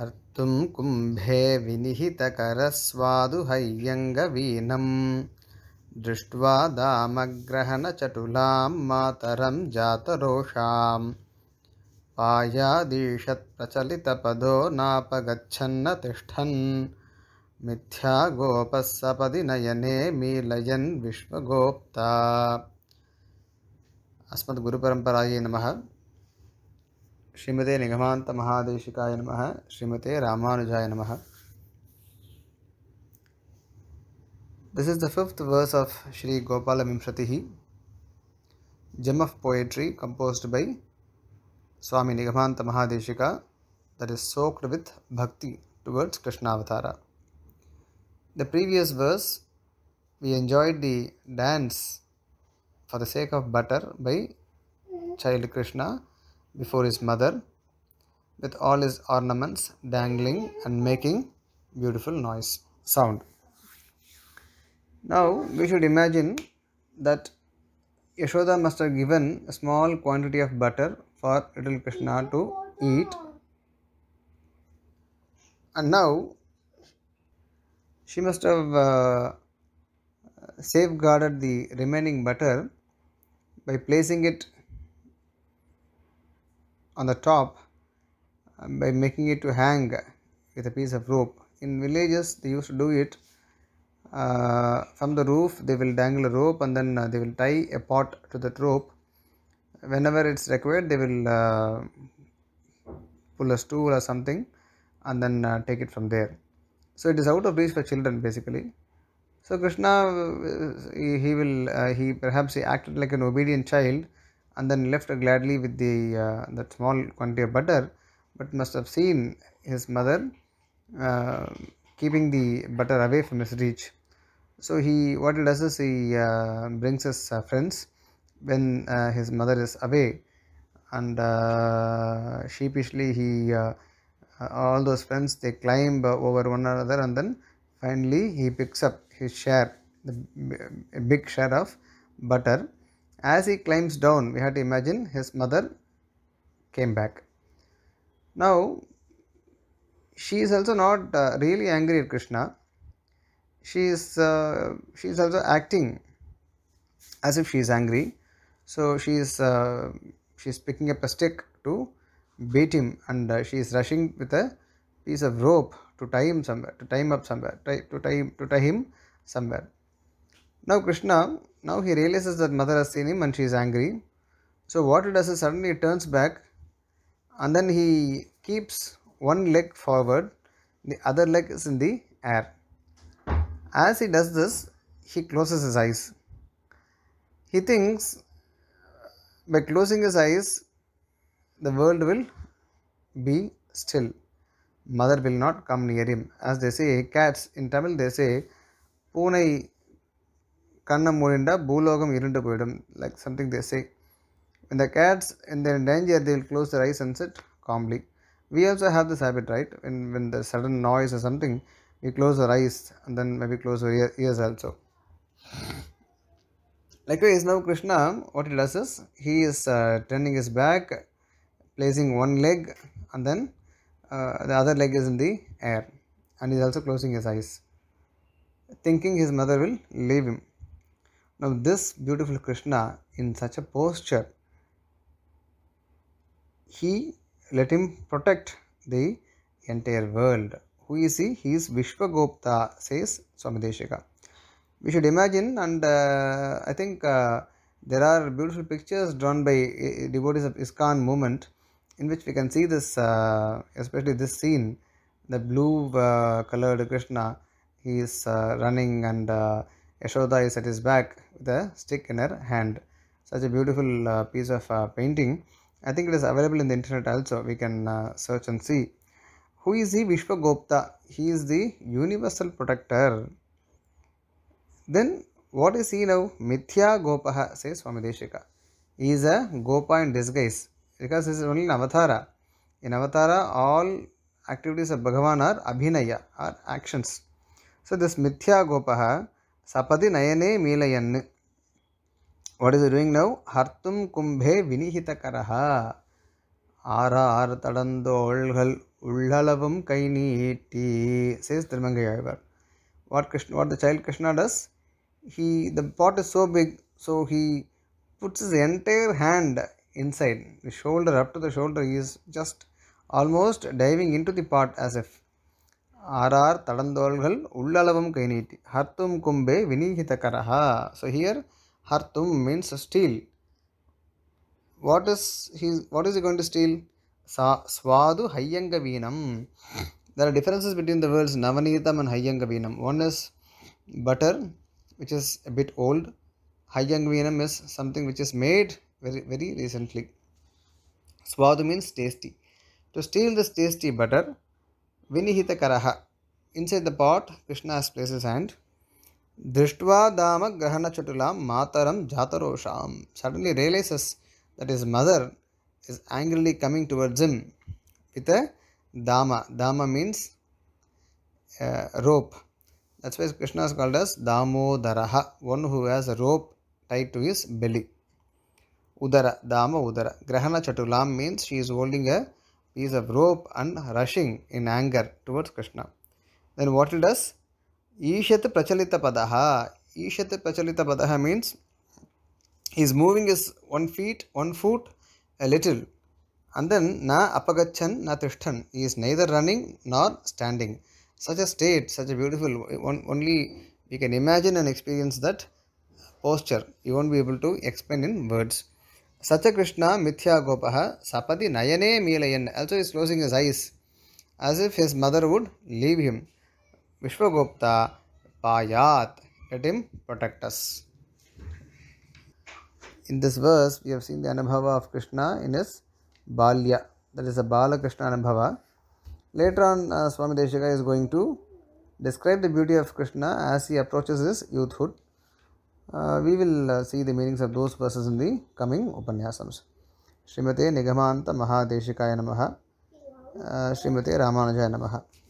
हर्तुं कुम्भे विनिहितकरस्वादुहैयङ्गवीनं दृष्ट्वा दामग्रहणचटुलां मातरं जातरोषाम् पायादीषत्प्रचलितपदो नापगच्छन्न तिष्ठन् मिथ्या गोपः सपदि नयने मीलयन् विश्वगोप्ता अस्मद्गुरुपरम्परायै नमः श्रीमते निगमांत महादेशिकाय नम श्रीमते राजा नम this is the fifth verse of Shri Gopala Vimshati gem of poetry compose by Swami Nigamanta Mahadesika that is soaked with bhakti towards Krishnavatara the previous verse we enjoyed the dance for the sake of butter by child Krishna before his mother with all his ornaments dangling and making beautiful noise sound. Now we should imagine that Yashoda must have given a small quantity of butter for little Krishna to eat. And now she must have uh, safeguarded the remaining butter by placing it on the top uh, by making it to hang with a piece of rope. In villages they used to do it uh, from the roof they will dangle a rope and then uh, they will tie a pot to that rope. Whenever it's required they will uh, pull a stool or something and then uh, take it from there. So it is out of reach for children basically. So Krishna uh, he will he perhaps he acted like an obedient child and then left gladly with the uh, that small quantity of butter but must have seen his mother uh, keeping the butter away from his reach so he what he does is he uh, brings his uh, friends when uh, his mother is away and uh, sheepishly he all those friends they climb over one another and then finally he picks up his share the big share of butter as he climbs down we have to imagine his mother came back now she is also not uh, really angry at krishna she is uh, she is also acting as if she is angry so she is uh, she is picking up a stick to beat him and uh, she is rushing with a piece of rope to tie him somewhere to tie him up somewhere tie, to tie to tie him somewhere now Krishna, now he realizes that mother has seen him and she is angry. So what he does is suddenly turns back and then he keeps one leg forward, the other leg is in the air. As he does this, he closes his eyes. He thinks by closing his eyes, the world will be still. Mother will not come near him. As they say, cats in Tamil they say, Punai கண்ணை மூடிண்டா பூலோகம் இருண்டு போயிடும் like something they சே இந்த gates இந்த danger they will close the eyes and sit calmly we also have this habit right when when the sudden noise or something we close the eyes and then maybe close ear ears also Likewise, now Krishna, what he does is he is uh, turning his back, placing one leg, and then uh, the other leg is in the air, and he's also closing his eyes, thinking his mother will leave him. Now, this beautiful Krishna in such a posture, he let him protect the entire world. Who is he? He is Vishwagupta, says Swamideshika. We should imagine, and uh, I think uh, there are beautiful pictures drawn by uh, uh, devotees of ISKCON movement in which we can see this, uh, especially this scene the blue colored Krishna. He is running and Yashoda is at his back with a stick in her hand. Such a beautiful uh, piece of uh, painting. I think it is available in the internet also. We can uh, search and see. Who is he? Vishwagopta. He is the universal protector. Then what is he now? Mithya Gopaha, says Swami Deshika. He is a Gopa in disguise because he is only an avatara. In avatara, all activities of Bhagavan are abhinaya, are actions. So this Mithya Gopaha சபதி நயனே மீலயன்னு what is doing now ஹர்த்தும் கும்பே வினிகித கரஹா ஆறார் தடந்தோள்கள் உள்ளளவும் கை நீட்டி says Thirumangai Alvar what Krishna what the child Krishna does he the pot is so big so he puts his entire hand inside shoulder up to the shoulder is just almost diving in to the pot as if ஆறார் தடந்தோள்கள் உள்ளளவும் கை நீட்டி ஹர்த்தும் கும்பே விநீகிதகரஹா so here ஹர்த்தும் means steel what is he what is going to steal சா ஸ்வாது ஹையங்க வீணம் there are differences between the words Navanitam and Hayangavinam. One is butter, which is a bit old. Hayangavinam is something which is made very, very recently. Swadu means tasty. To steal this tasty butter, विनिहितकरः inside the pot Krishna's places and दृष्ट्वा दामग्रहणचटुलां मातरं जातरोषां suddenly realises that his mother is angrily coming towards him with dama dama means rope. That's why Krishna is called as Damodaraha, one who has a rope tied to his belly. Udara, Dama Udara. Grahana Chatulam means she is holding a piece of rope and rushing in anger towards Krishna. Then what it does? Ishat Prachalita Padaha. Ishat Prachalita Padaha means he is moving his one feet, one foot a little. And then na apagachan na tishtan. He is neither running nor standing. Such a state, such a beautiful only we can imagine and experience that posture. You won't be able to explain in words. Sacha Krishna Mithya Gopaha Sapati Nayane Milayan. Also, he is closing his eyes as if his mother would leave him. Vishwagupta Payat. Let him protect us. In this verse, we have seen the Anubhava of Krishna in his Balya. That is a Balakrishna Anubhava. Later on, uh, Swami Deshika is going to describe the beauty of Krishna as he approaches his youthhood. we will see the meanings of those verses in the coming Upaniyasams. श्रीमते निगमान्त महादेशिकाय नमः श्रीमते रामानुजाय नमः